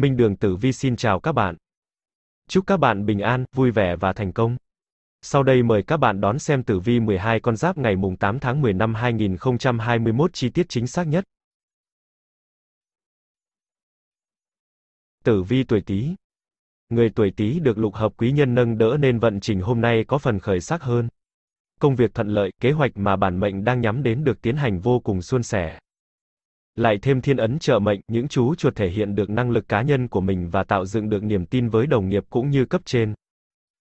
Minh Đường Tử Vi xin chào các bạn. Chúc các bạn bình an, vui vẻ và thành công. Sau đây mời các bạn đón xem tử vi 12 con giáp ngày mùng 8 tháng 10 năm 2021 chi tiết chính xác nhất. Tử vi tuổi Tý. Người tuổi Tý được lục hợp quý nhân nâng đỡ nên vận trình hôm nay có phần khởi sắc hơn. Công việc thuận lợi, kế hoạch mà bản mệnh đang nhắm đến được tiến hành vô cùng suôn sẻ lại thêm thiên ấn trợ mệnh, những chú chuột thể hiện được năng lực cá nhân của mình và tạo dựng được niềm tin với đồng nghiệp cũng như cấp trên.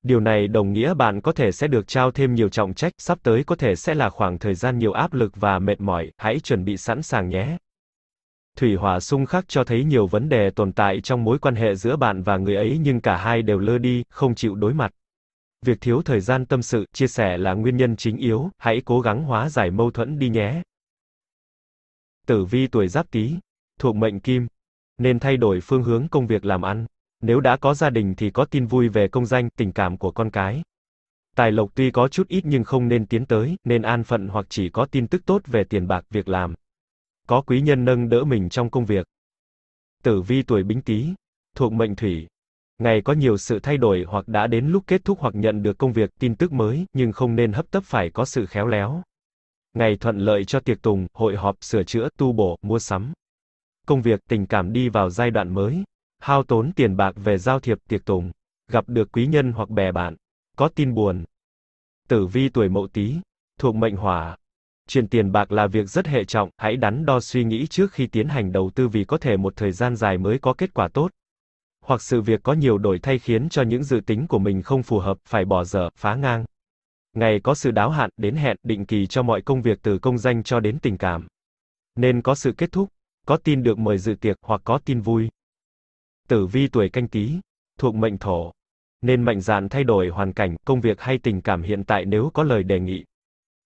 Điều này đồng nghĩa bạn có thể sẽ được trao thêm nhiều trọng trách, sắp tới có thể sẽ là khoảng thời gian nhiều áp lực và mệt mỏi, hãy chuẩn bị sẵn sàng nhé. Thủy hỏa xung khắc cho thấy nhiều vấn đề tồn tại trong mối quan hệ giữa bạn và người ấy nhưng cả hai đều lơ đi, không chịu đối mặt. Việc thiếu thời gian tâm sự, chia sẻ là nguyên nhân chính yếu, hãy cố gắng hóa giải mâu thuẫn đi nhé. Tử vi tuổi Giáp Tý, thuộc mệnh Kim, nên thay đổi phương hướng công việc làm ăn. Nếu đã có gia đình thì có tin vui về công danh, tình cảm của con cái. Tài lộc tuy có chút ít nhưng không nên tiến tới, nên an phận hoặc chỉ có tin tức tốt về tiền bạc việc làm. Có quý nhân nâng đỡ mình trong công việc. Tử vi tuổi Bính Tý, thuộc mệnh Thủy. Ngày có nhiều sự thay đổi hoặc đã đến lúc kết thúc hoặc nhận được công việc, tin tức mới, nhưng không nên hấp tấp phải có sự khéo léo. Ngày thuận lợi cho tiệc tùng, hội họp, sửa chữa, tu bổ, mua sắm. Công việc, tình cảm đi vào giai đoạn mới. Hao tốn tiền bạc về giao thiệp tiệc tùng. Gặp được quý nhân hoặc bè bạn. Có tin buồn. Tử vi tuổi mậu tý, thuộc mệnh hỏa. Chuyện tiền bạc là việc rất hệ trọng, hãy đắn đo suy nghĩ trước khi tiến hành đầu tư vì có thể một thời gian dài mới có kết quả tốt hoặc sự việc có nhiều đổi thay khiến cho những dự tính của mình không phù hợp, phải bỏ dở, phá ngang. Ngày có sự đáo hạn đến hẹn định kỳ cho mọi công việc từ công danh cho đến tình cảm. Nên có sự kết thúc, có tin được mời dự tiệc hoặc có tin vui. Tử vi tuổi canh tí, thuộc mệnh thổ. Nên mạnh dạn thay đổi hoàn cảnh, công việc hay tình cảm hiện tại nếu có lời đề nghị.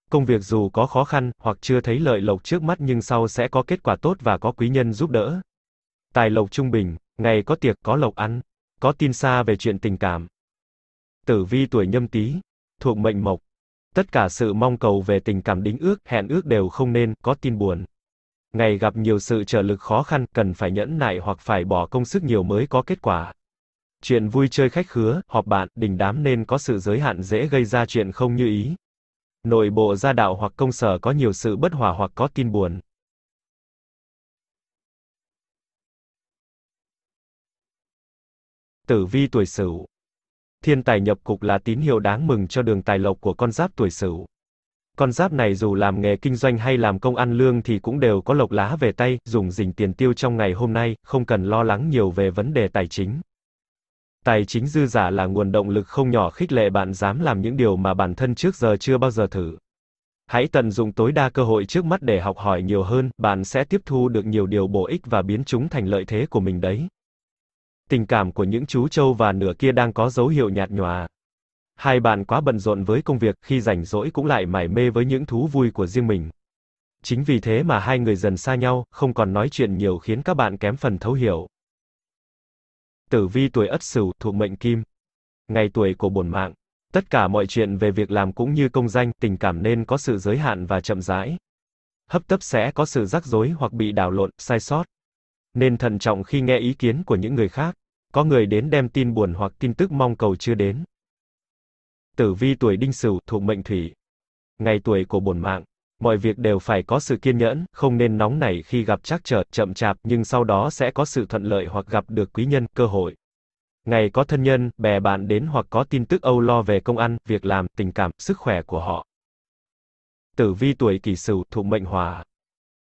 Công việc dù có khó khăn hoặc chưa thấy lợi lộc trước mắt nhưng sau sẽ có kết quả tốt và có quý nhân giúp đỡ. Tài lộc trung bình, ngày có tiệc có lộc ăn, có tin xa về chuyện tình cảm. Tử vi tuổi nhâm tý, thuộc mệnh mộc. Tất cả sự mong cầu về tình cảm đính ước, hẹn ước đều không nên, có tin buồn. Ngày gặp nhiều sự trở lực khó khăn, cần phải nhẫn nại hoặc phải bỏ công sức nhiều mới có kết quả. Chuyện vui chơi khách khứa, họp bạn, đình đám nên có sự giới hạn dễ gây ra chuyện không như ý. Nội bộ gia đạo hoặc công sở có nhiều sự bất hòa hoặc có tin buồn. Tử vi tuổi Sửu Thiên tài nhập cục là tín hiệu đáng mừng cho đường tài lộc của con giáp tuổi Sửu. Con giáp này dù làm nghề kinh doanh hay làm công ăn lương thì cũng đều có lộc lá về tay, dùng dình tiền tiêu trong ngày hôm nay, không cần lo lắng nhiều về vấn đề tài chính. Tài chính dư giả là nguồn động lực không nhỏ khích lệ bạn dám làm những điều mà bản thân trước giờ chưa bao giờ thử. Hãy tận dụng tối đa cơ hội trước mắt để học hỏi nhiều hơn, bạn sẽ tiếp thu được nhiều điều bổ ích và biến chúng thành lợi thế của mình đấy. Tình cảm của những chú trâu và nửa kia đang có dấu hiệu nhạt nhòa. Hai bạn quá bận rộn với công việc, khi rảnh rỗi cũng lại mải mê với những thú vui của riêng mình. Chính vì thế mà hai người dần xa nhau, không còn nói chuyện nhiều khiến các bạn kém phần thấu hiểu. Tử vi tuổi Ất Sửu thuộc mệnh Kim. Ngày tuổi của bổn mạng. Tất cả mọi chuyện về việc làm cũng như công danh, tình cảm nên có sự giới hạn và chậm rãi. Hấp tấp sẽ có sự rắc rối hoặc bị đảo lộn, sai sót nên thận trọng khi nghe ý kiến của những người khác. Có người đến đem tin buồn hoặc tin tức mong cầu chưa đến. Tử vi tuổi Đinh Sửu thuộc mệnh thủy. Ngày tuổi của bổn mạng, mọi việc đều phải có sự kiên nhẫn, không nên nóng nảy khi gặp trắc trở, chậm chạp, nhưng sau đó sẽ có sự thuận lợi hoặc gặp được quý nhân, cơ hội. Ngày có thân nhân, bè bạn đến hoặc có tin tức âu lo về công ăn, việc làm, tình cảm, sức khỏe của họ. Tử vi tuổi kỷ sửu thuộc mệnh hỏa,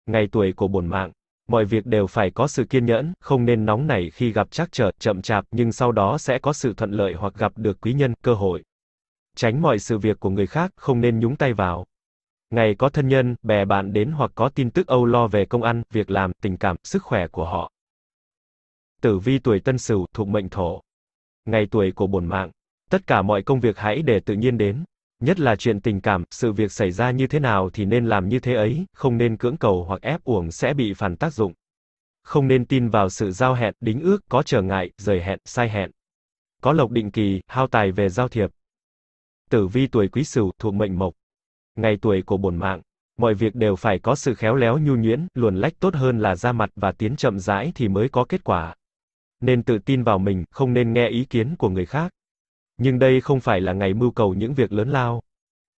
Ngày tuổi của bổn mạng, mọi việc đều phải có sự kiên nhẫn, không nên nóng nảy khi gặp trắc trở, chậm chạp, nhưng sau đó sẽ có sự thuận lợi hoặc gặp được quý nhân, cơ hội. Tránh mọi sự việc của người khác, không nên nhúng tay vào. Ngày có thân nhân, bè bạn đến hoặc có tin tức âu lo về công ăn, việc làm, tình cảm, sức khỏe của họ. Tử vi tuổi Tân Sửu, thuộc mệnh Thổ. Ngày tuổi của bổn mạng. Tất cả mọi công việc hãy để tự nhiên đến, Nhất là chuyện tình cảm, sự việc xảy ra như thế nào thì nên làm như thế ấy, không nên cưỡng cầu hoặc ép uổng sẽ bị phản tác dụng. Không nên tin vào sự giao hẹn, đính ước, có trở ngại, rời hẹn, sai hẹn. Có lộc định kỳ, hao tài về giao thiệp. Tử vi tuổi quý sửu thuộc mệnh mộc. Ngày tuổi của bổn mạng. Mọi việc đều phải có sự khéo léo nhu nhuyễn, luồn lách tốt hơn là ra mặt và tiến chậm rãi thì mới có kết quả. Nên tự tin vào mình, không nên nghe ý kiến của người khác. Nhưng đây không phải là ngày mưu cầu những việc lớn lao.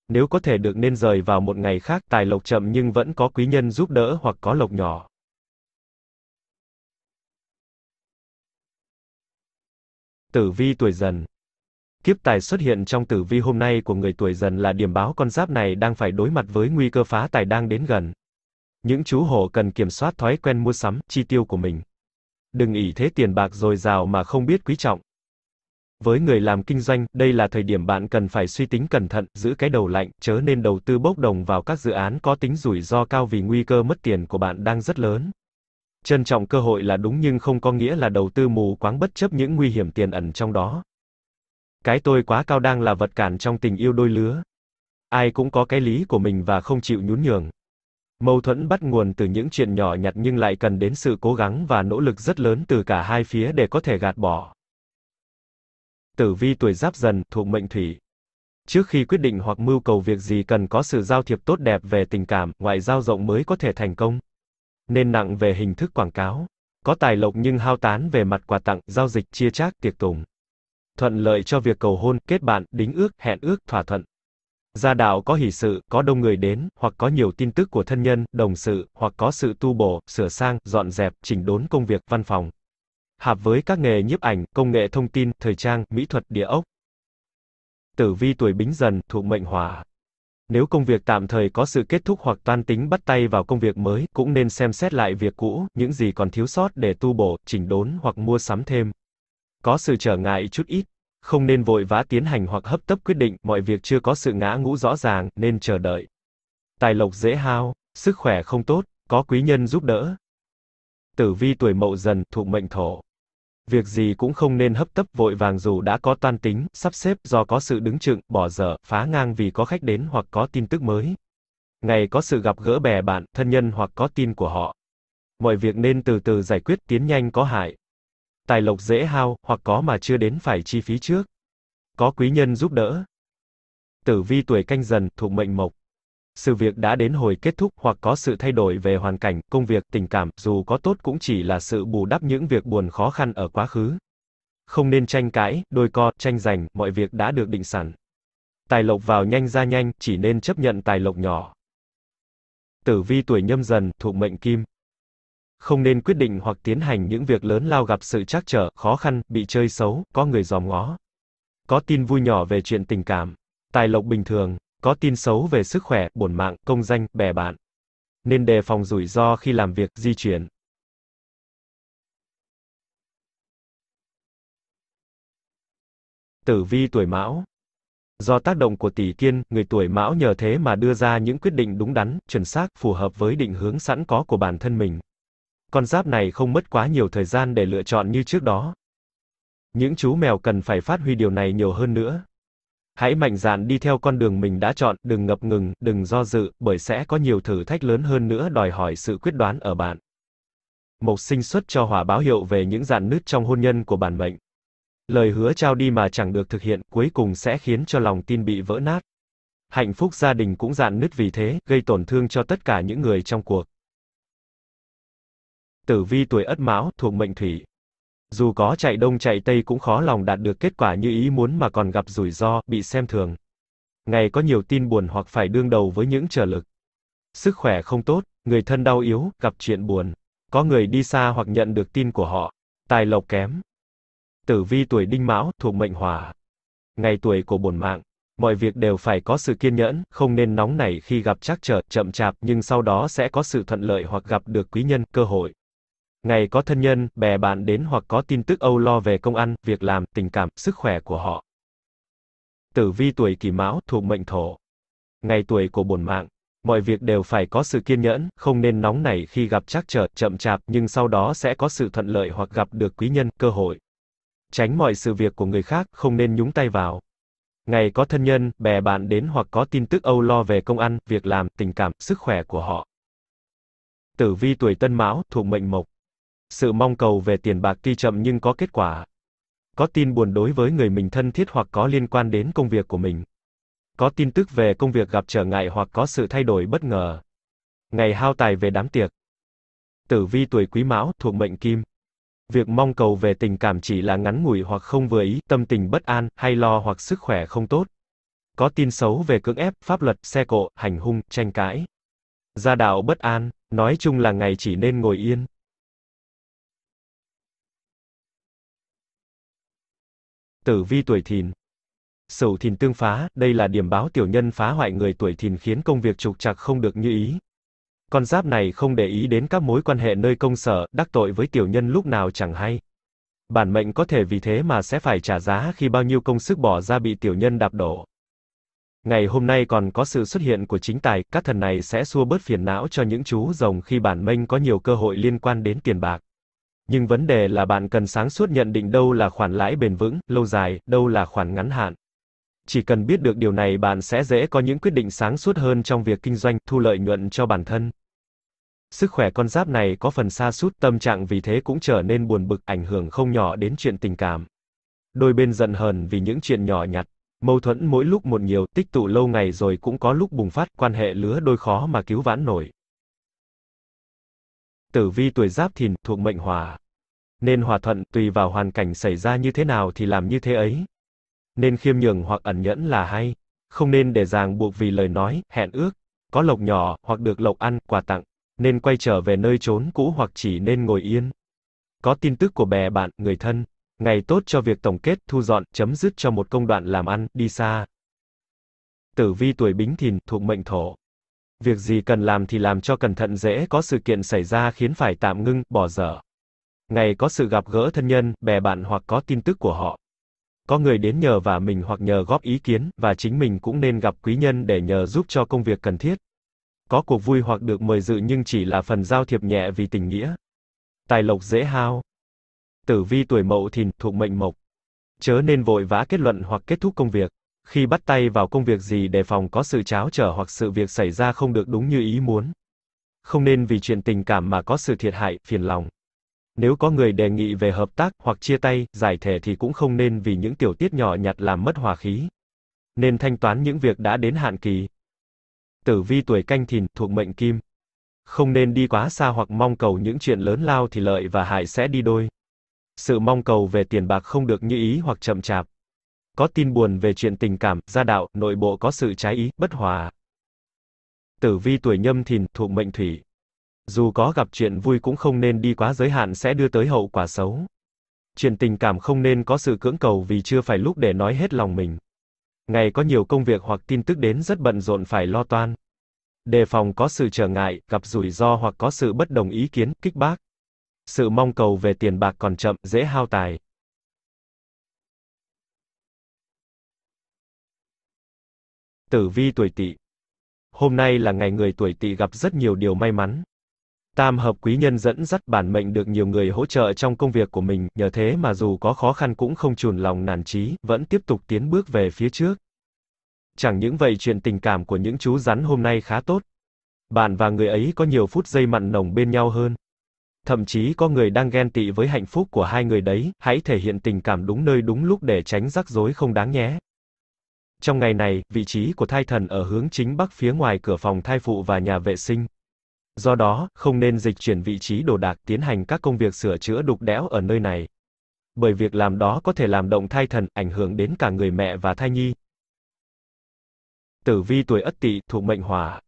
Nếu có thể được nên rời vào một ngày khác tài lộc chậm nhưng vẫn có quý nhân giúp đỡ hoặc có lộc nhỏ. Tử vi tuổi dần Kiếp tài xuất hiện trong tử vi hôm nay của người tuổi dần là điểm báo con giáp này đang phải đối mặt với nguy cơ phá tài đang đến gần. Những chú hổ cần kiểm soát thói quen mua sắm, chi tiêu của mình. Đừng ỉ thế tiền bạc dồi dào mà không biết quý trọng. Với người làm kinh doanh, đây là thời điểm bạn cần phải suy tính cẩn thận, giữ cái đầu lạnh, chớ nên đầu tư bốc đồng vào các dự án có tính rủi ro cao vì nguy cơ mất tiền của bạn đang rất lớn. Trân trọng cơ hội là đúng nhưng không có nghĩa là đầu tư mù quáng bất chấp những nguy hiểm tiền ẩn trong đó. Cái tôi quá cao đang là vật cản trong tình yêu đôi lứa. Ai cũng có cái lý của mình và không chịu nhún nhường. Mâu thuẫn bắt nguồn từ những chuyện nhỏ nhặt nhưng lại cần đến sự cố gắng và nỗ lực rất lớn từ cả hai phía để có thể gạt bỏ. Tử vi tuổi Giáp Dần thuộc mệnh Thủy. Trước khi quyết định hoặc mưu cầu việc gì cần có sự giao thiệp tốt đẹp về tình cảm, ngoại giao rộng mới có thể thành công. Nên nặng về hình thức quảng cáo, có tài lộc nhưng hao tán về mặt quà tặng, giao dịch, chia chác, tiệc tùng. Thuận lợi cho việc cầu hôn, kết bạn, đính ước, hẹn ước, thỏa thuận. Gia đạo có hỷ sự, có đông người đến, hoặc có nhiều tin tức của thân nhân, đồng sự, hoặc có sự tu bổ, sửa sang, dọn dẹp, chỉnh đốn công việc, văn phòng hợp với các nghề nhiếp ảnh, công nghệ thông tin, thời trang, mỹ thuật, địa ốc. Tử vi tuổi bính dần, thuộc mệnh hỏa. Nếu công việc tạm thời có sự kết thúc hoặc toan tính bắt tay vào công việc mới, cũng nên xem xét lại việc cũ, những gì còn thiếu sót để tu bổ, chỉnh đốn hoặc mua sắm thêm. Có sự trở ngại chút ít, không nên vội vã tiến hành hoặc hấp tấp quyết định, mọi việc chưa có sự ngã ngũ rõ ràng, nên chờ đợi. Tài lộc dễ hao, sức khỏe không tốt, có quý nhân giúp đỡ. Tử vi tuổi mậu dần, thuộc mệnh thổ. Việc gì cũng không nên hấp tấp vội vàng dù đã có toan tính, sắp xếp, do có sự đứng chừng, bỏ dở, phá ngang vì có khách đến hoặc có tin tức mới. Ngày có sự gặp gỡ bè bạn, thân nhân hoặc có tin của họ. Mọi việc nên từ từ giải quyết, tiến nhanh có hại. Tài lộc dễ hao, hoặc có mà chưa đến phải chi phí trước. Có quý nhân giúp đỡ. Tử vi tuổi canh dần, thuộc mệnh mộc sự việc đã đến hồi kết thúc hoặc có sự thay đổi về hoàn cảnh, công việc, tình cảm, dù có tốt cũng chỉ là sự bù đắp những việc buồn khó khăn ở quá khứ. Không nên tranh cãi, đôi co, tranh giành, mọi việc đã được định sẵn. Tài lộc vào nhanh ra nhanh, chỉ nên chấp nhận tài lộc nhỏ. Tử vi tuổi nhâm dần, thuộc mệnh kim. Không nên quyết định hoặc tiến hành những việc lớn lao gặp sự trắc trở, khó khăn, bị chơi xấu, có người dòm ngó. Có tin vui nhỏ về chuyện tình cảm. Tài lộc bình thường, có tin xấu về sức khỏe, bổn mạng, công danh, bè bạn. Nên đề phòng rủi ro khi làm việc, di chuyển. Tử vi tuổi Mão Do tác động của tỷ kiên, người tuổi Mão nhờ thế mà đưa ra những quyết định đúng đắn, chuẩn xác, phù hợp với định hướng sẵn có của bản thân mình. Con giáp này không mất quá nhiều thời gian để lựa chọn như trước đó. Những chú mèo cần phải phát huy điều này nhiều hơn nữa. Hãy mạnh dạn đi theo con đường mình đã chọn, đừng ngập ngừng, đừng do dự, bởi sẽ có nhiều thử thách lớn hơn nữa đòi hỏi sự quyết đoán ở bạn. Mộc sinh xuất cho hỏa báo hiệu về những dạn nứt trong hôn nhân của bản mệnh. Lời hứa trao đi mà chẳng được thực hiện, cuối cùng sẽ khiến cho lòng tin bị vỡ nát. Hạnh phúc gia đình cũng dạn nứt vì thế, gây tổn thương cho tất cả những người trong cuộc. Tử vi tuổi Ất Mão thuộc mệnh Thủy, dù có chạy đông chạy tây cũng khó lòng đạt được kết quả như ý muốn mà còn gặp rủi ro, bị xem thường. Ngày có nhiều tin buồn hoặc phải đương đầu với những trở lực. Sức khỏe không tốt, người thân đau yếu, gặp chuyện buồn. Có người đi xa hoặc nhận được tin của họ. Tài lộc kém. Tử vi tuổi đinh mão, thuộc mệnh hỏa. Ngày tuổi của bổn mạng. Mọi việc đều phải có sự kiên nhẫn, không nên nóng nảy khi gặp trắc trở, chậm chạp, nhưng sau đó sẽ có sự thuận lợi hoặc gặp được quý nhân, cơ hội. Ngày có thân nhân, bè bạn đến hoặc có tin tức âu lo về công ăn, việc làm, tình cảm, sức khỏe của họ. Tử vi tuổi kỷ mão thuộc mệnh thổ. Ngày tuổi của bổn mạng. Mọi việc đều phải có sự kiên nhẫn, không nên nóng nảy khi gặp trắc trở, chậm chạp, nhưng sau đó sẽ có sự thuận lợi hoặc gặp được quý nhân, cơ hội. Tránh mọi sự việc của người khác, không nên nhúng tay vào. Ngày có thân nhân, bè bạn đến hoặc có tin tức âu lo về công ăn, việc làm, tình cảm, sức khỏe của họ. Tử vi tuổi Tân Mão thuộc mệnh Mộc. Sự mong cầu về tiền bạc tuy chậm nhưng có kết quả. Có tin buồn đối với người mình thân thiết hoặc có liên quan đến công việc của mình. Có tin tức về công việc gặp trở ngại hoặc có sự thay đổi bất ngờ. Ngày hao tài về đám tiệc. Tử vi tuổi Quý Mão thuộc mệnh Kim. Việc mong cầu về tình cảm chỉ là ngắn ngủi hoặc không vừa ý, tâm tình bất an, hay lo hoặc sức khỏe không tốt. Có tin xấu về cưỡng ép, pháp luật, xe cộ, hành hung, tranh cãi. Gia đạo bất an, nói chung là ngày chỉ nên ngồi yên. Tử vi tuổi thìn. Sửu thìn tương phá, đây là điểm báo tiểu nhân phá hoại người tuổi thìn khiến công việc trục trặc không được như ý. Con giáp này không để ý đến các mối quan hệ nơi công sở, đắc tội với tiểu nhân lúc nào chẳng hay. Bản mệnh có thể vì thế mà sẽ phải trả giá khi bao nhiêu công sức bỏ ra bị tiểu nhân đạp đổ. Ngày hôm nay còn có sự xuất hiện của chính tài, các thần này sẽ xua bớt phiền não cho những chú rồng khi bản mệnh có nhiều cơ hội liên quan đến tiền bạc nhưng vấn đề là bạn cần sáng suốt nhận định đâu là khoản lãi bền vững, lâu dài, đâu là khoản ngắn hạn. Chỉ cần biết được điều này bạn sẽ dễ có những quyết định sáng suốt hơn trong việc kinh doanh, thu lợi nhuận cho bản thân. Sức khỏe con giáp này có phần xa sút tâm trạng vì thế cũng trở nên buồn bực, ảnh hưởng không nhỏ đến chuyện tình cảm. Đôi bên giận hờn vì những chuyện nhỏ nhặt, mâu thuẫn mỗi lúc một nhiều, tích tụ lâu ngày rồi cũng có lúc bùng phát, quan hệ lứa đôi khó mà cứu vãn nổi tử vi tuổi giáp thìn thuộc mệnh hỏa. Nên hòa thuận, tùy vào hoàn cảnh xảy ra như thế nào thì làm như thế ấy. Nên khiêm nhường hoặc ẩn nhẫn là hay. Không nên để ràng buộc vì lời nói, hẹn ước, có lộc nhỏ, hoặc được lộc ăn, quà tặng. Nên quay trở về nơi trốn cũ hoặc chỉ nên ngồi yên. Có tin tức của bè bạn, người thân. Ngày tốt cho việc tổng kết, thu dọn, chấm dứt cho một công đoạn làm ăn, đi xa. Tử vi tuổi bính thìn, thuộc mệnh thổ. Việc gì cần làm thì làm cho cẩn thận dễ có sự kiện xảy ra khiến phải tạm ngưng, bỏ dở. Ngày có sự gặp gỡ thân nhân, bè bạn hoặc có tin tức của họ. Có người đến nhờ và mình hoặc nhờ góp ý kiến, và chính mình cũng nên gặp quý nhân để nhờ giúp cho công việc cần thiết. Có cuộc vui hoặc được mời dự nhưng chỉ là phần giao thiệp nhẹ vì tình nghĩa. Tài lộc dễ hao. Tử vi tuổi mậu thìn, thuộc mệnh mộc. Chớ nên vội vã kết luận hoặc kết thúc công việc khi bắt tay vào công việc gì đề phòng có sự cháo trở hoặc sự việc xảy ra không được đúng như ý muốn. Không nên vì chuyện tình cảm mà có sự thiệt hại, phiền lòng. Nếu có người đề nghị về hợp tác hoặc chia tay, giải thể thì cũng không nên vì những tiểu tiết nhỏ nhặt làm mất hòa khí. Nên thanh toán những việc đã đến hạn kỳ. Tử vi tuổi canh thìn thuộc mệnh kim. Không nên đi quá xa hoặc mong cầu những chuyện lớn lao thì lợi và hại sẽ đi đôi. Sự mong cầu về tiền bạc không được như ý hoặc chậm chạp có tin buồn về chuyện tình cảm, gia đạo, nội bộ có sự trái ý, bất hòa. Tử vi tuổi nhâm thìn, thuộc mệnh thủy. Dù có gặp chuyện vui cũng không nên đi quá giới hạn sẽ đưa tới hậu quả xấu. Chuyện tình cảm không nên có sự cưỡng cầu vì chưa phải lúc để nói hết lòng mình. Ngày có nhiều công việc hoặc tin tức đến rất bận rộn phải lo toan. Đề phòng có sự trở ngại, gặp rủi ro hoặc có sự bất đồng ý kiến, kích bác. Sự mong cầu về tiền bạc còn chậm, dễ hao tài. Tử vi tuổi Tỵ. Hôm nay là ngày người tuổi Tỵ gặp rất nhiều điều may mắn. Tam hợp quý nhân dẫn dắt bản mệnh được nhiều người hỗ trợ trong công việc của mình, nhờ thế mà dù có khó khăn cũng không chùn lòng nản chí, vẫn tiếp tục tiến bước về phía trước. Chẳng những vậy chuyện tình cảm của những chú rắn hôm nay khá tốt. Bạn và người ấy có nhiều phút giây mặn nồng bên nhau hơn. Thậm chí có người đang ghen tị với hạnh phúc của hai người đấy, hãy thể hiện tình cảm đúng nơi đúng lúc để tránh rắc rối không đáng nhé. Trong ngày này, vị trí của thai thần ở hướng chính bắc phía ngoài cửa phòng thai phụ và nhà vệ sinh. Do đó, không nên dịch chuyển vị trí đồ đạc tiến hành các công việc sửa chữa đục đẽo ở nơi này. Bởi việc làm đó có thể làm động thai thần, ảnh hưởng đến cả người mẹ và thai nhi. Tử vi tuổi Ất Tỵ thuộc mệnh Hỏa.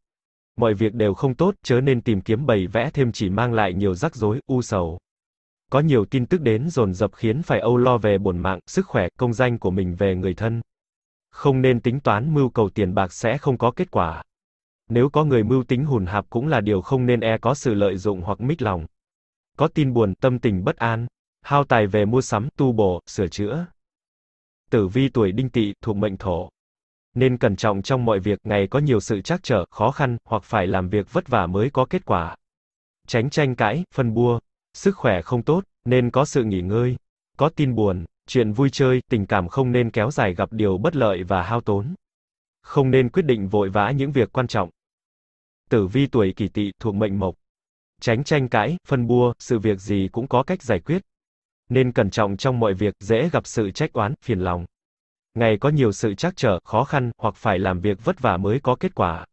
Mọi việc đều không tốt, chớ nên tìm kiếm bày vẽ thêm chỉ mang lại nhiều rắc rối, u sầu. Có nhiều tin tức đến dồn dập khiến phải âu lo về bổn mạng, sức khỏe, công danh của mình về người thân không nên tính toán mưu cầu tiền bạc sẽ không có kết quả. Nếu có người mưu tính hùn hạp cũng là điều không nên e có sự lợi dụng hoặc mít lòng. Có tin buồn, tâm tình bất an, hao tài về mua sắm, tu bổ, sửa chữa. Tử vi tuổi đinh tỵ thuộc mệnh thổ. Nên cẩn trọng trong mọi việc, ngày có nhiều sự trắc trở, khó khăn, hoặc phải làm việc vất vả mới có kết quả. Tránh tranh cãi, phân bua, sức khỏe không tốt, nên có sự nghỉ ngơi. Có tin buồn, chuyện vui chơi, tình cảm không nên kéo dài gặp điều bất lợi và hao tốn. Không nên quyết định vội vã những việc quan trọng. Tử vi tuổi kỷ tỵ thuộc mệnh mộc. Tránh tranh cãi, phân bua, sự việc gì cũng có cách giải quyết. Nên cẩn trọng trong mọi việc, dễ gặp sự trách oán, phiền lòng. Ngày có nhiều sự trắc trở, khó khăn, hoặc phải làm việc vất vả mới có kết quả.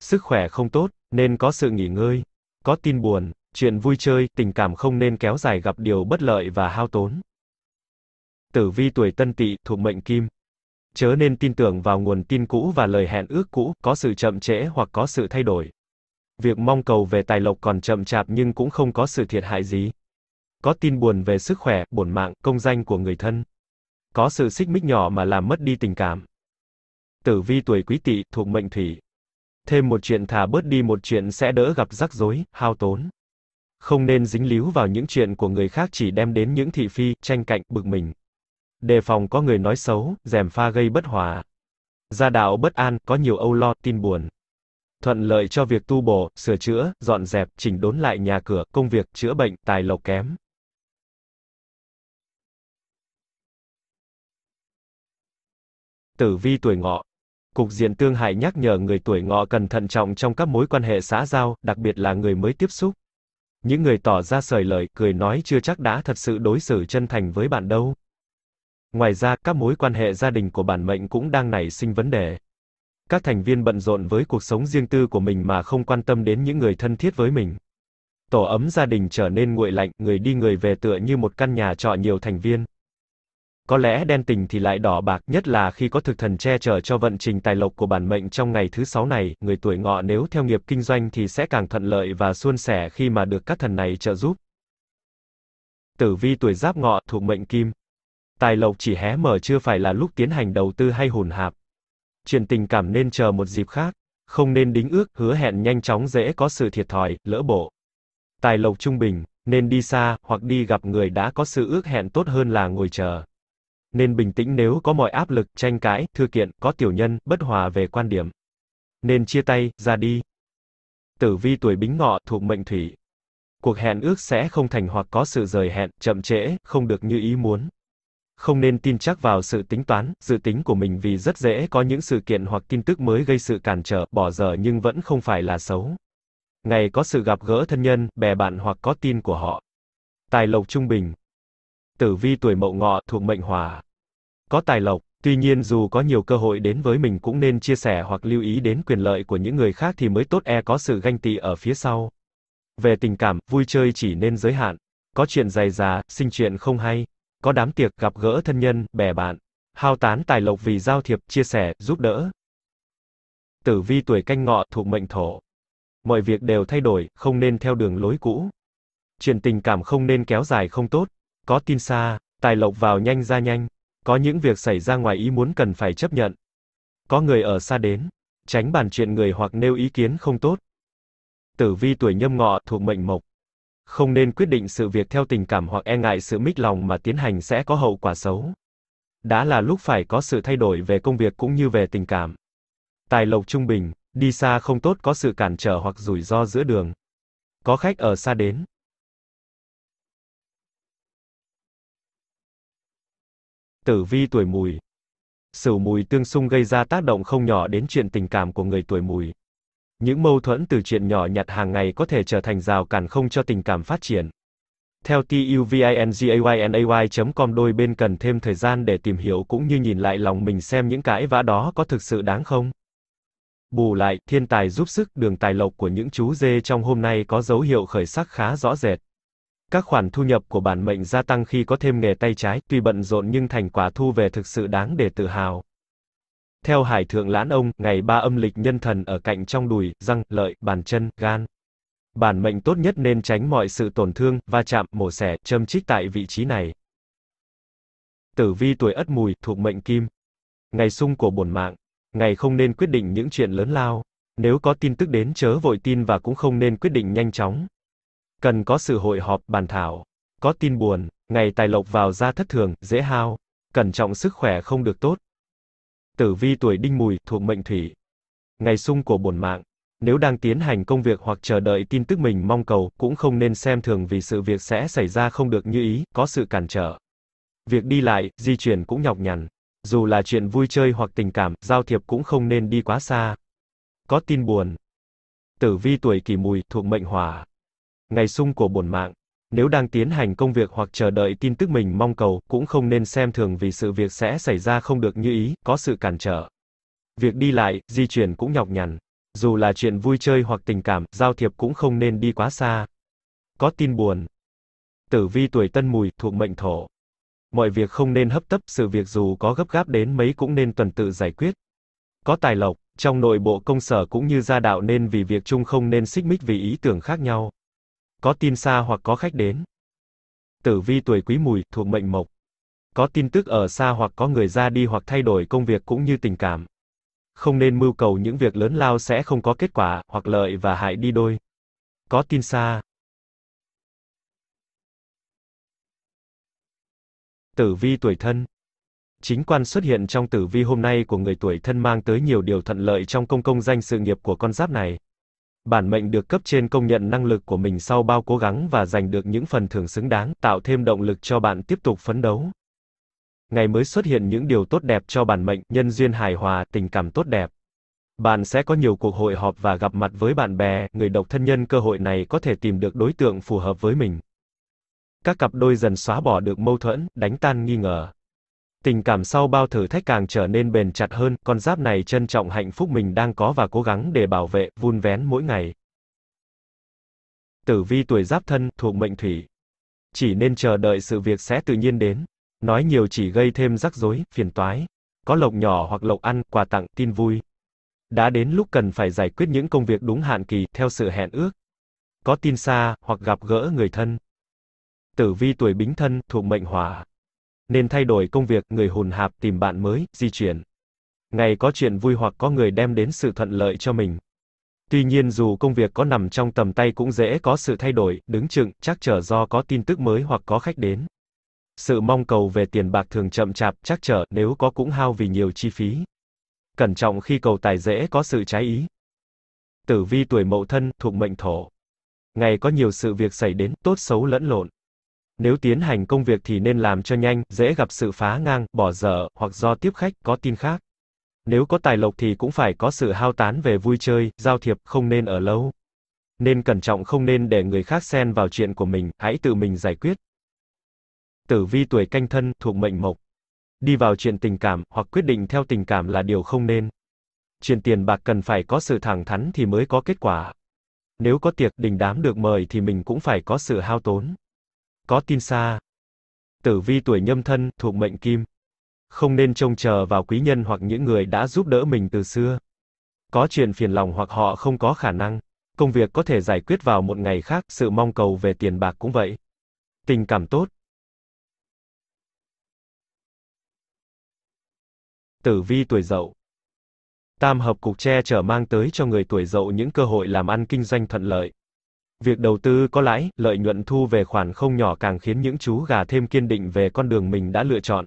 Sức khỏe không tốt, nên có sự nghỉ ngơi. Có tin buồn, chuyện vui chơi, tình cảm không nên kéo dài gặp điều bất lợi và hao tốn. Tử vi tuổi Tân Tỵ thuộc mệnh Kim. Chớ nên tin tưởng vào nguồn tin cũ và lời hẹn ước cũ, có sự chậm trễ hoặc có sự thay đổi. Việc mong cầu về tài lộc còn chậm chạp nhưng cũng không có sự thiệt hại gì. Có tin buồn về sức khỏe, bổn mạng, công danh của người thân. Có sự xích mích nhỏ mà làm mất đi tình cảm. Tử vi tuổi Quý Tỵ thuộc mệnh Thủy. Thêm một chuyện thả bớt đi một chuyện sẽ đỡ gặp rắc rối, hao tốn không nên dính líu vào những chuyện của người khác chỉ đem đến những thị phi, tranh cạnh, bực mình. Đề phòng có người nói xấu, rèm pha gây bất hòa. Gia đạo bất an, có nhiều âu lo, tin buồn. Thuận lợi cho việc tu bổ, sửa chữa, dọn dẹp, chỉnh đốn lại nhà cửa, công việc, chữa bệnh, tài lộc kém. Tử vi tuổi ngọ, Cục diện tương hại nhắc nhở người tuổi ngọ cần thận trọng trong các mối quan hệ xã giao, đặc biệt là người mới tiếp xúc. Những người tỏ ra sời lợi, cười nói chưa chắc đã thật sự đối xử chân thành với bạn đâu. Ngoài ra, các mối quan hệ gia đình của bản mệnh cũng đang nảy sinh vấn đề. Các thành viên bận rộn với cuộc sống riêng tư của mình mà không quan tâm đến những người thân thiết với mình. Tổ ấm gia đình trở nên nguội lạnh, người đi người về tựa như một căn nhà trọ nhiều thành viên. Có lẽ đen tình thì lại đỏ bạc, nhất là khi có thực thần che chở cho vận trình tài lộc của bản mệnh trong ngày thứ sáu này, người tuổi ngọ nếu theo nghiệp kinh doanh thì sẽ càng thuận lợi và suôn sẻ khi mà được các thần này trợ giúp. Tử vi tuổi giáp ngọ thuộc mệnh kim. Tài lộc chỉ hé mở chưa phải là lúc tiến hành đầu tư hay hùn hạp. Chuyện tình cảm nên chờ một dịp khác, không nên đính ước, hứa hẹn nhanh chóng dễ có sự thiệt thòi, lỡ bộ. Tài lộc trung bình, nên đi xa hoặc đi gặp người đã có sự ước hẹn tốt hơn là ngồi chờ. Nên bình tĩnh nếu có mọi áp lực, tranh cãi, thư kiện, có tiểu nhân, bất hòa về quan điểm. Nên chia tay, ra đi. Tử vi tuổi Bính Ngọ thuộc mệnh Thủy. Cuộc hẹn ước sẽ không thành hoặc có sự rời hẹn, chậm trễ, không được như ý muốn không nên tin chắc vào sự tính toán, dự tính của mình vì rất dễ có những sự kiện hoặc tin tức mới gây sự cản trở, bỏ dở nhưng vẫn không phải là xấu. Ngày có sự gặp gỡ thân nhân, bè bạn hoặc có tin của họ. Tài lộc trung bình. Tử vi tuổi mậu ngọ thuộc mệnh hỏa, Có tài lộc, tuy nhiên dù có nhiều cơ hội đến với mình cũng nên chia sẻ hoặc lưu ý đến quyền lợi của những người khác thì mới tốt e có sự ganh tị ở phía sau. Về tình cảm, vui chơi chỉ nên giới hạn. Có chuyện dài già, sinh chuyện không hay có đám tiệc gặp gỡ thân nhân, bè bạn, hao tán tài lộc vì giao thiệp, chia sẻ, giúp đỡ. Tử vi tuổi canh ngọ thuộc mệnh thổ. Mọi việc đều thay đổi, không nên theo đường lối cũ. Chuyện tình cảm không nên kéo dài không tốt, có tin xa, tài lộc vào nhanh ra nhanh, có những việc xảy ra ngoài ý muốn cần phải chấp nhận. Có người ở xa đến, tránh bàn chuyện người hoặc nêu ý kiến không tốt. Tử vi tuổi nhâm ngọ thuộc mệnh mộc không nên quyết định sự việc theo tình cảm hoặc e ngại sự mích lòng mà tiến hành sẽ có hậu quả xấu. Đã là lúc phải có sự thay đổi về công việc cũng như về tình cảm. Tài lộc trung bình, đi xa không tốt có sự cản trở hoặc rủi ro giữa đường. Có khách ở xa đến. Tử vi tuổi mùi. Sửu mùi tương xung gây ra tác động không nhỏ đến chuyện tình cảm của người tuổi mùi. Những mâu thuẫn từ chuyện nhỏ nhặt hàng ngày có thể trở thành rào cản không cho tình cảm phát triển. Theo tuvingayinay.com đôi bên cần thêm thời gian để tìm hiểu cũng như nhìn lại lòng mình xem những cãi vã đó có thực sự đáng không. Bù lại, thiên tài giúp sức đường tài lộc của những chú dê trong hôm nay có dấu hiệu khởi sắc khá rõ rệt. Các khoản thu nhập của bản mệnh gia tăng khi có thêm nghề tay trái, tuy bận rộn nhưng thành quả thu về thực sự đáng để tự hào. Theo Hải Thượng Lãn Ông, ngày ba âm lịch nhân thần ở cạnh trong đùi, răng, lợi, bàn chân, gan. Bản mệnh tốt nhất nên tránh mọi sự tổn thương, va chạm, mổ xẻ, châm chích tại vị trí này. Tử vi tuổi Ất Mùi, thuộc mệnh Kim. Ngày sung của bổn mạng, ngày không nên quyết định những chuyện lớn lao. Nếu có tin tức đến chớ vội tin và cũng không nên quyết định nhanh chóng. Cần có sự hội họp, bàn thảo. Có tin buồn, ngày tài lộc vào ra thất thường, dễ hao. Cẩn trọng sức khỏe không được tốt tử vi tuổi đinh mùi thuộc mệnh thủy. Ngày sung của bổn mạng. Nếu đang tiến hành công việc hoặc chờ đợi tin tức mình mong cầu, cũng không nên xem thường vì sự việc sẽ xảy ra không được như ý, có sự cản trở. Việc đi lại, di chuyển cũng nhọc nhằn. Dù là chuyện vui chơi hoặc tình cảm, giao thiệp cũng không nên đi quá xa. Có tin buồn. Tử vi tuổi kỷ mùi thuộc mệnh hỏa. Ngày sung của bổn mạng. Nếu đang tiến hành công việc hoặc chờ đợi tin tức mình mong cầu, cũng không nên xem thường vì sự việc sẽ xảy ra không được như ý, có sự cản trở. Việc đi lại, di chuyển cũng nhọc nhằn. Dù là chuyện vui chơi hoặc tình cảm, giao thiệp cũng không nên đi quá xa. Có tin buồn. Tử vi tuổi tân mùi, thuộc mệnh thổ. Mọi việc không nên hấp tấp, sự việc dù có gấp gáp đến mấy cũng nên tuần tự giải quyết. Có tài lộc, trong nội bộ công sở cũng như gia đạo nên vì việc chung không nên xích mích vì ý tưởng khác nhau. Có tin xa hoặc có khách đến. Tử vi tuổi quý mùi, thuộc mệnh mộc. Có tin tức ở xa hoặc có người ra đi hoặc thay đổi công việc cũng như tình cảm. Không nên mưu cầu những việc lớn lao sẽ không có kết quả, hoặc lợi và hại đi đôi. Có tin xa. Tử vi tuổi thân. Chính quan xuất hiện trong tử vi hôm nay của người tuổi thân mang tới nhiều điều thuận lợi trong công công danh sự nghiệp của con giáp này. Bản mệnh được cấp trên công nhận năng lực của mình sau bao cố gắng và giành được những phần thưởng xứng đáng, tạo thêm động lực cho bạn tiếp tục phấn đấu. Ngày mới xuất hiện những điều tốt đẹp cho bản mệnh, nhân duyên hài hòa, tình cảm tốt đẹp. Bạn sẽ có nhiều cuộc hội họp và gặp mặt với bạn bè, người độc thân nhân cơ hội này có thể tìm được đối tượng phù hợp với mình. Các cặp đôi dần xóa bỏ được mâu thuẫn, đánh tan nghi ngờ. Tình cảm sau bao thử thách càng trở nên bền chặt hơn, con giáp này trân trọng hạnh phúc mình đang có và cố gắng để bảo vệ, vun vén mỗi ngày. Tử vi tuổi giáp thân, thuộc mệnh thủy. Chỉ nên chờ đợi sự việc sẽ tự nhiên đến. Nói nhiều chỉ gây thêm rắc rối, phiền toái. Có lộc nhỏ hoặc lộc ăn, quà tặng, tin vui. Đã đến lúc cần phải giải quyết những công việc đúng hạn kỳ, theo sự hẹn ước. Có tin xa, hoặc gặp gỡ người thân. Tử vi tuổi bính thân, thuộc mệnh hỏa nên thay đổi công việc, người hùn hạp tìm bạn mới, di chuyển. Ngày có chuyện vui hoặc có người đem đến sự thuận lợi cho mình. Tuy nhiên dù công việc có nằm trong tầm tay cũng dễ có sự thay đổi, đứng chừng, chắc trở do có tin tức mới hoặc có khách đến. Sự mong cầu về tiền bạc thường chậm chạp, chắc trở, nếu có cũng hao vì nhiều chi phí. Cẩn trọng khi cầu tài dễ có sự trái ý. Tử vi tuổi mậu thân, thuộc mệnh thổ. Ngày có nhiều sự việc xảy đến, tốt xấu lẫn lộn. Nếu tiến hành công việc thì nên làm cho nhanh, dễ gặp sự phá ngang, bỏ dở, hoặc do tiếp khách, có tin khác. Nếu có tài lộc thì cũng phải có sự hao tán về vui chơi, giao thiệp, không nên ở lâu. Nên cẩn trọng không nên để người khác xen vào chuyện của mình, hãy tự mình giải quyết. Tử vi tuổi canh thân, thuộc mệnh mộc. Đi vào chuyện tình cảm, hoặc quyết định theo tình cảm là điều không nên. Chuyện tiền bạc cần phải có sự thẳng thắn thì mới có kết quả. Nếu có tiệc đình đám được mời thì mình cũng phải có sự hao tốn có tin xa. Tử vi tuổi nhâm thân, thuộc mệnh kim. Không nên trông chờ vào quý nhân hoặc những người đã giúp đỡ mình từ xưa. Có chuyện phiền lòng hoặc họ không có khả năng. Công việc có thể giải quyết vào một ngày khác, sự mong cầu về tiền bạc cũng vậy. Tình cảm tốt. Tử vi tuổi dậu. Tam hợp cục tre trở mang tới cho người tuổi dậu những cơ hội làm ăn kinh doanh thuận lợi. Việc đầu tư có lãi, lợi nhuận thu về khoản không nhỏ càng khiến những chú gà thêm kiên định về con đường mình đã lựa chọn.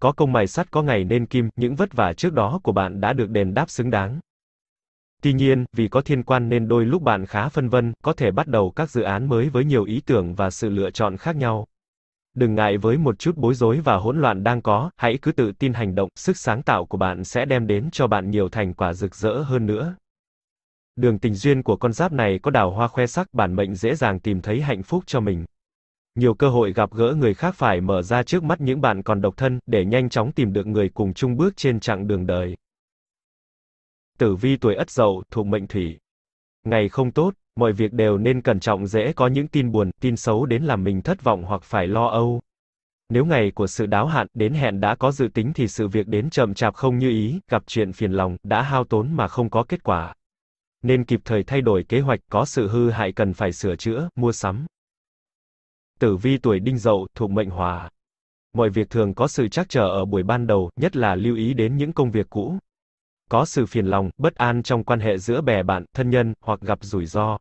Có công mài sắt có ngày nên kim, những vất vả trước đó của bạn đã được đền đáp xứng đáng. Tuy nhiên, vì có thiên quan nên đôi lúc bạn khá phân vân, có thể bắt đầu các dự án mới với nhiều ý tưởng và sự lựa chọn khác nhau. Đừng ngại với một chút bối rối và hỗn loạn đang có, hãy cứ tự tin hành động, sức sáng tạo của bạn sẽ đem đến cho bạn nhiều thành quả rực rỡ hơn nữa. Đường tình duyên của con giáp này có đào hoa khoe sắc, bản mệnh dễ dàng tìm thấy hạnh phúc cho mình. Nhiều cơ hội gặp gỡ người khác phải mở ra trước mắt những bạn còn độc thân, để nhanh chóng tìm được người cùng chung bước trên chặng đường đời. Tử vi tuổi Ất Dậu, thuộc mệnh Thủy. Ngày không tốt, mọi việc đều nên cẩn trọng dễ có những tin buồn, tin xấu đến làm mình thất vọng hoặc phải lo âu. Nếu ngày của sự đáo hạn đến hẹn đã có dự tính thì sự việc đến chậm chạp không như ý, gặp chuyện phiền lòng, đã hao tốn mà không có kết quả nên kịp thời thay đổi kế hoạch có sự hư hại cần phải sửa chữa, mua sắm. Tử vi tuổi đinh dậu thuộc mệnh hỏa, Mọi việc thường có sự trắc trở ở buổi ban đầu, nhất là lưu ý đến những công việc cũ. Có sự phiền lòng, bất an trong quan hệ giữa bè bạn, thân nhân, hoặc gặp rủi ro.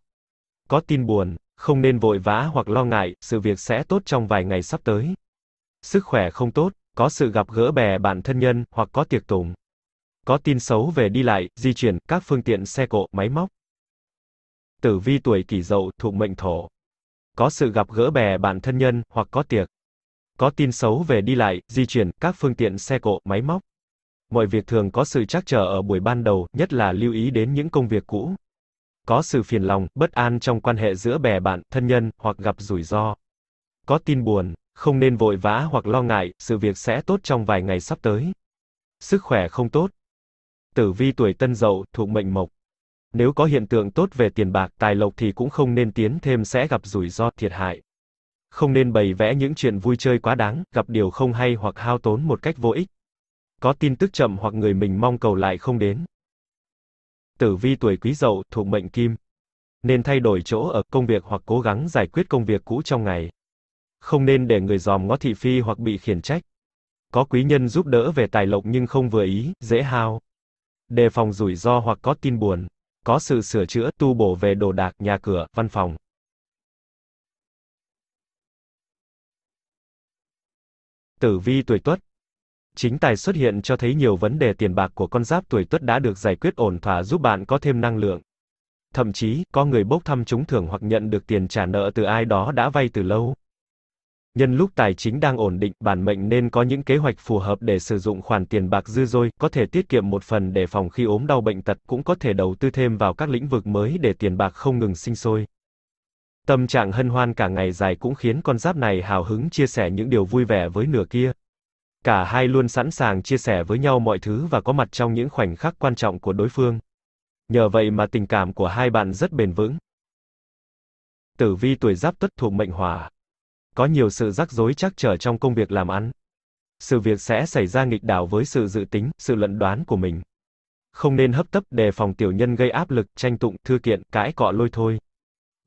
Có tin buồn, không nên vội vã hoặc lo ngại, sự việc sẽ tốt trong vài ngày sắp tới. Sức khỏe không tốt, có sự gặp gỡ bè bạn thân nhân, hoặc có tiệc tùng. Có tin xấu về đi lại, di chuyển, các phương tiện xe cộ, máy móc. Tử vi tuổi kỷ dậu thuộc mệnh thổ. Có sự gặp gỡ bè bạn thân nhân, hoặc có tiệc. Có tin xấu về đi lại, di chuyển, các phương tiện xe cộ, máy móc. Mọi việc thường có sự trắc trở ở buổi ban đầu, nhất là lưu ý đến những công việc cũ. Có sự phiền lòng, bất an trong quan hệ giữa bè bạn, thân nhân, hoặc gặp rủi ro. Có tin buồn, không nên vội vã hoặc lo ngại, sự việc sẽ tốt trong vài ngày sắp tới. Sức khỏe không tốt, tử vi tuổi tân dậu, thuộc mệnh mộc. Nếu có hiện tượng tốt về tiền bạc, tài lộc thì cũng không nên tiến thêm sẽ gặp rủi ro, thiệt hại. Không nên bày vẽ những chuyện vui chơi quá đáng, gặp điều không hay hoặc hao tốn một cách vô ích. Có tin tức chậm hoặc người mình mong cầu lại không đến. Tử vi tuổi quý dậu, thuộc mệnh kim. Nên thay đổi chỗ ở, công việc hoặc cố gắng giải quyết công việc cũ trong ngày. Không nên để người dòm ngó thị phi hoặc bị khiển trách. Có quý nhân giúp đỡ về tài lộc nhưng không vừa ý, dễ hao đề phòng rủi ro hoặc có tin buồn, có sự sửa chữa tu bổ về đồ đạc, nhà cửa, văn phòng. Tử vi tuổi Tuất Chính tài xuất hiện cho thấy nhiều vấn đề tiền bạc của con giáp tuổi Tuất đã được giải quyết ổn thỏa giúp bạn có thêm năng lượng. Thậm chí, có người bốc thăm trúng thưởng hoặc nhận được tiền trả nợ từ ai đó đã vay từ lâu. Nhân lúc tài chính đang ổn định, bản mệnh nên có những kế hoạch phù hợp để sử dụng khoản tiền bạc dư dôi, có thể tiết kiệm một phần để phòng khi ốm đau bệnh tật, cũng có thể đầu tư thêm vào các lĩnh vực mới để tiền bạc không ngừng sinh sôi. Tâm trạng hân hoan cả ngày dài cũng khiến con giáp này hào hứng chia sẻ những điều vui vẻ với nửa kia. Cả hai luôn sẵn sàng chia sẻ với nhau mọi thứ và có mặt trong những khoảnh khắc quan trọng của đối phương. Nhờ vậy mà tình cảm của hai bạn rất bền vững. Tử vi tuổi giáp tuất thuộc mệnh hỏa, có nhiều sự rắc rối trắc trở trong công việc làm ăn. Sự việc sẽ xảy ra nghịch đảo với sự dự tính, sự luận đoán của mình. Không nên hấp tấp đề phòng tiểu nhân gây áp lực, tranh tụng, thư kiện, cãi cọ lôi thôi.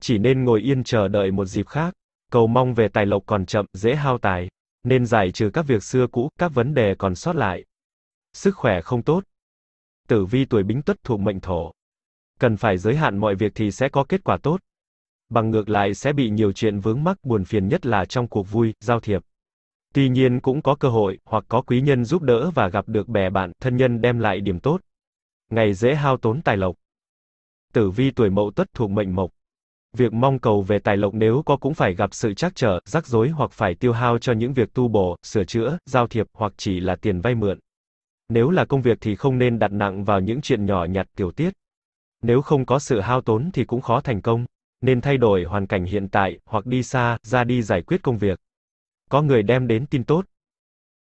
Chỉ nên ngồi yên chờ đợi một dịp khác. Cầu mong về tài lộc còn chậm, dễ hao tài. Nên giải trừ các việc xưa cũ, các vấn đề còn sót lại. Sức khỏe không tốt. Tử vi tuổi bính tuất thuộc mệnh thổ. Cần phải giới hạn mọi việc thì sẽ có kết quả tốt bằng ngược lại sẽ bị nhiều chuyện vướng mắc buồn phiền nhất là trong cuộc vui, giao thiệp. Tuy nhiên cũng có cơ hội, hoặc có quý nhân giúp đỡ và gặp được bè bạn, thân nhân đem lại điểm tốt. Ngày dễ hao tốn tài lộc. Tử vi tuổi mậu tuất thuộc mệnh mộc. Việc mong cầu về tài lộc nếu có cũng phải gặp sự trắc trở, rắc rối hoặc phải tiêu hao cho những việc tu bổ, sửa chữa, giao thiệp hoặc chỉ là tiền vay mượn. Nếu là công việc thì không nên đặt nặng vào những chuyện nhỏ nhặt tiểu tiết. Nếu không có sự hao tốn thì cũng khó thành công nên thay đổi hoàn cảnh hiện tại, hoặc đi xa, ra đi giải quyết công việc. Có người đem đến tin tốt.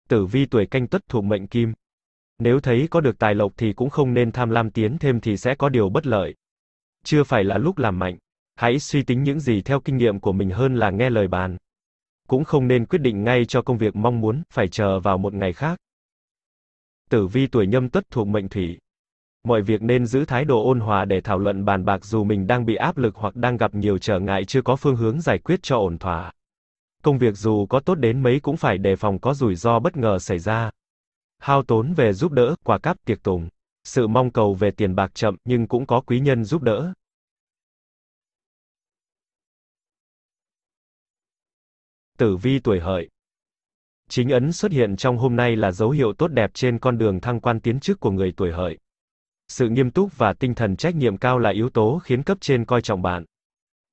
Tử vi tuổi canh tuất thuộc mệnh kim. Nếu thấy có được tài lộc thì cũng không nên tham lam tiến thêm thì sẽ có điều bất lợi. Chưa phải là lúc làm mạnh. Hãy suy tính những gì theo kinh nghiệm của mình hơn là nghe lời bàn. Cũng không nên quyết định ngay cho công việc mong muốn, phải chờ vào một ngày khác. Tử vi tuổi nhâm tuất thuộc mệnh thủy, mọi việc nên giữ thái độ ôn hòa để thảo luận bàn bạc dù mình đang bị áp lực hoặc đang gặp nhiều trở ngại chưa có phương hướng giải quyết cho ổn thỏa. Công việc dù có tốt đến mấy cũng phải đề phòng có rủi ro bất ngờ xảy ra. Hao tốn về giúp đỡ, quà cáp tiệc tùng. Sự mong cầu về tiền bạc chậm nhưng cũng có quý nhân giúp đỡ. Tử vi tuổi hợi Chính ấn xuất hiện trong hôm nay là dấu hiệu tốt đẹp trên con đường thăng quan tiến chức của người tuổi hợi sự nghiêm túc và tinh thần trách nhiệm cao là yếu tố khiến cấp trên coi trọng bạn.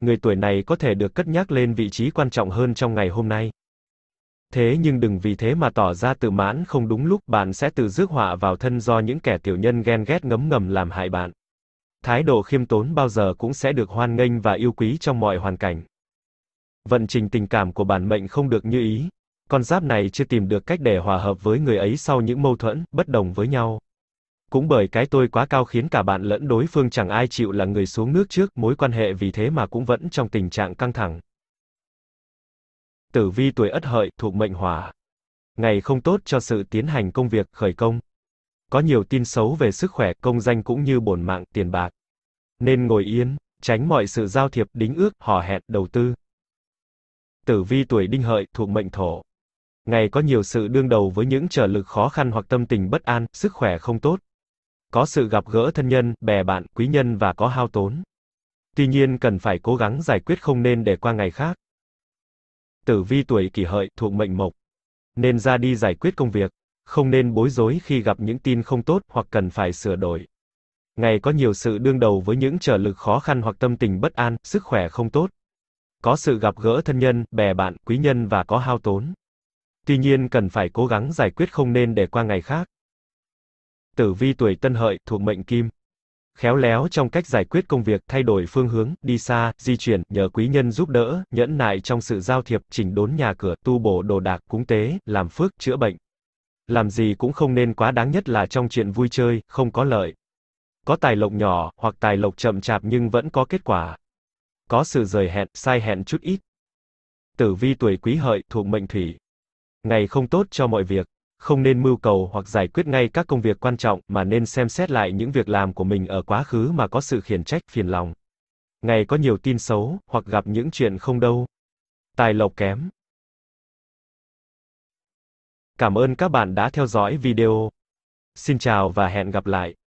Người tuổi này có thể được cất nhắc lên vị trí quan trọng hơn trong ngày hôm nay. Thế nhưng đừng vì thế mà tỏ ra tự mãn không đúng lúc bạn sẽ tự rước họa vào thân do những kẻ tiểu nhân ghen ghét ngấm ngầm làm hại bạn. Thái độ khiêm tốn bao giờ cũng sẽ được hoan nghênh và yêu quý trong mọi hoàn cảnh. Vận trình tình cảm của bản mệnh không được như ý. Con giáp này chưa tìm được cách để hòa hợp với người ấy sau những mâu thuẫn, bất đồng với nhau. Cũng bởi cái tôi quá cao khiến cả bạn lẫn đối phương chẳng ai chịu là người xuống nước trước, mối quan hệ vì thế mà cũng vẫn trong tình trạng căng thẳng. Tử vi tuổi Ất Hợi, thuộc mệnh Hỏa. Ngày không tốt cho sự tiến hành công việc, khởi công. Có nhiều tin xấu về sức khỏe, công danh cũng như bổn mạng, tiền bạc. Nên ngồi yên, tránh mọi sự giao thiệp, đính ước, hò hẹn, đầu tư. Tử vi tuổi Đinh Hợi, thuộc mệnh Thổ. Ngày có nhiều sự đương đầu với những trở lực khó khăn hoặc tâm tình bất an, sức khỏe không tốt có sự gặp gỡ thân nhân, bè bạn, quý nhân và có hao tốn. Tuy nhiên cần phải cố gắng giải quyết không nên để qua ngày khác. Tử vi tuổi kỷ hợi thuộc mệnh mộc. Nên ra đi giải quyết công việc, không nên bối rối khi gặp những tin không tốt hoặc cần phải sửa đổi. Ngày có nhiều sự đương đầu với những trở lực khó khăn hoặc tâm tình bất an, sức khỏe không tốt. Có sự gặp gỡ thân nhân, bè bạn, quý nhân và có hao tốn. Tuy nhiên cần phải cố gắng giải quyết không nên để qua ngày khác tử vi tuổi tân hợi, thuộc mệnh kim. Khéo léo trong cách giải quyết công việc, thay đổi phương hướng, đi xa, di chuyển, nhờ quý nhân giúp đỡ, nhẫn nại trong sự giao thiệp, chỉnh đốn nhà cửa, tu bổ đồ đạc, cúng tế, làm phước, chữa bệnh. Làm gì cũng không nên quá đáng nhất là trong chuyện vui chơi, không có lợi. Có tài lộc nhỏ, hoặc tài lộc chậm chạp nhưng vẫn có kết quả. Có sự rời hẹn, sai hẹn chút ít. Tử vi tuổi quý hợi, thuộc mệnh thủy. Ngày không tốt cho mọi việc không nên mưu cầu hoặc giải quyết ngay các công việc quan trọng mà nên xem xét lại những việc làm của mình ở quá khứ mà có sự khiển trách phiền lòng. Ngày có nhiều tin xấu hoặc gặp những chuyện không đâu. Tài lộc kém. Cảm ơn các bạn đã theo dõi video. Xin chào và hẹn gặp lại.